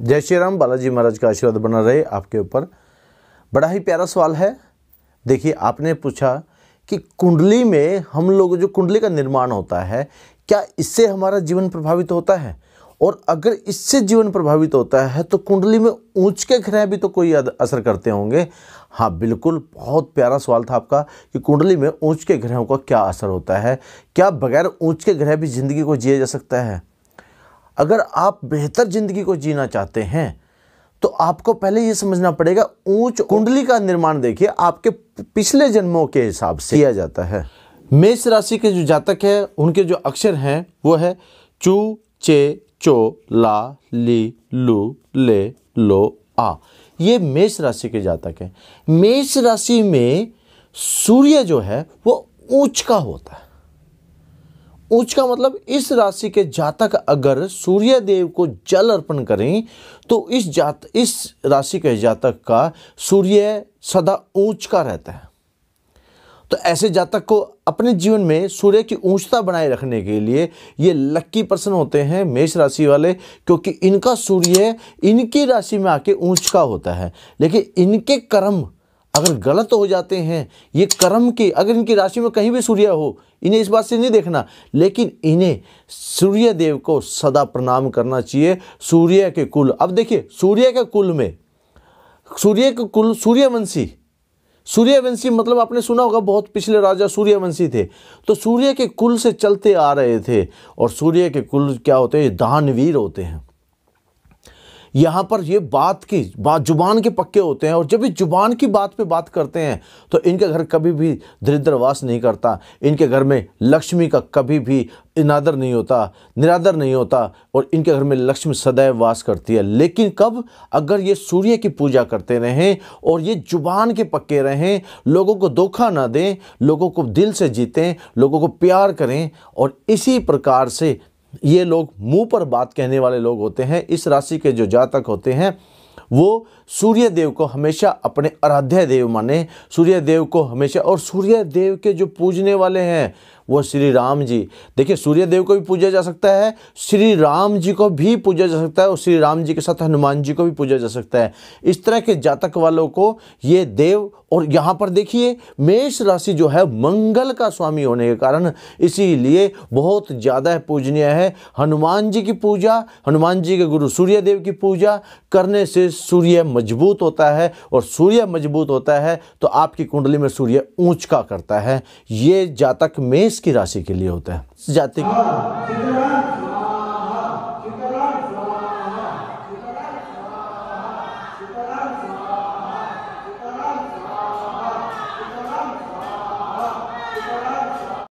जय श्री राम बालाजी महाराज का आशीर्वाद बना रहे आपके ऊपर बड़ा ही प्यारा सवाल है देखिए आपने पूछा कि कुंडली में हम लोग जो कुंडली का निर्माण होता है क्या इससे हमारा जीवन प्रभावित होता है और अगर इससे जीवन प्रभावित होता है तो कुंडली में ऊंच के ग्रह भी तो कोई असर करते होंगे हाँ बिल्कुल बहुत प्यारा सवाल था आपका कि कुंडली में ऊंच के ग्रहों का क्या असर होता है क्या बगैर ऊंच के ग्रह भी ज़िंदगी को जिया जा सकता है अगर आप बेहतर ज़िंदगी को जीना चाहते हैं तो आपको पहले यह समझना पड़ेगा ऊंच कुंडली का निर्माण देखिए आपके पिछले जन्मों के हिसाब से किया जाता है मेष राशि के जो जातक है उनके जो अक्षर हैं वो है चू चे चो ला ली लू ले लो आ ये मेष राशि के जातक हैं मेष राशि में सूर्य जो है वो ऊंच का होता है ऊंच का मतलब इस राशि के जातक अगर सूर्य देव को जल अर्पण करें तो इस जात इस राशि के जातक का सूर्य सदा ऊंच का रहता है तो ऐसे जातक को अपने जीवन में सूर्य की ऊंचता बनाए रखने के लिए ये लक्की पर्सन होते हैं मेष राशि वाले क्योंकि इनका सूर्य इनकी राशि में आके ऊंच का होता है लेकिन इनके कर्म अगर गलत हो जाते हैं ये कर्म के अगर इनकी राशि में कहीं भी सूर्य हो इन्हें इस बात से नहीं देखना लेकिन इन्हें सूर्य देव को सदा प्रणाम करना चाहिए सूर्य के कुल अब देखिए सूर्य के कुल में सूर्य के कुल सूर्यवंशी सूर्यवंशी मतलब आपने सुना होगा बहुत पिछले राजा सूर्यवंशी थे तो सूर्य के कुल से चलते आ रहे थे और सूर्य के कुल क्या होते हैं दानवीर होते हैं यहाँ पर ये बात की बात जुबान के पक्के होते हैं और जब भी जुबान की बात पे बात करते हैं तो इनके घर कभी भी दरिद्रवास नहीं करता इनके घर में लक्ष्मी का कभी भी इनादर नहीं होता निरादर नहीं होता और इनके घर में लक्ष्मी सदैव वास करती है लेकिन कब अगर ये सूर्य की पूजा करते रहें और ये जुबान के पक्के रहें लोगों को धोखा ना दें लोगों को दिल से जीतें लोगों को प्यार करें और इसी प्रकार से ये लोग मुंह पर बात कहने वाले लोग होते हैं इस राशि के जो जातक होते हैं वो सूर्य देव को हमेशा अपने आराध्य देव माने सूर्य देव को हमेशा और सूर्य देव के जो पूजने वाले हैं वो श्री राम जी देखिए सूर्यदेव को भी पूजा जा सकता है श्री राम जी को भी पूजा जा सकता है और श्री राम जी के साथ हनुमान जी को भी पूजा जा सकता है इस तरह के जातक वालों को ये देव और यहाँ पर देखिए मेष राशि जो है मंगल का स्वामी होने के कारण इसीलिए बहुत ज़्यादा पूजनीय है हनुमान जी की पूजा हनुमान जी के गुरु सूर्यदेव की पूजा करने से सूर्य मजबूत होता है और सूर्य मजबूत होता है तो आपकी कुंडली में सूर्य ऊंच का करता है ये जातक मेष की राशि के लिए होता है जाति हाँ,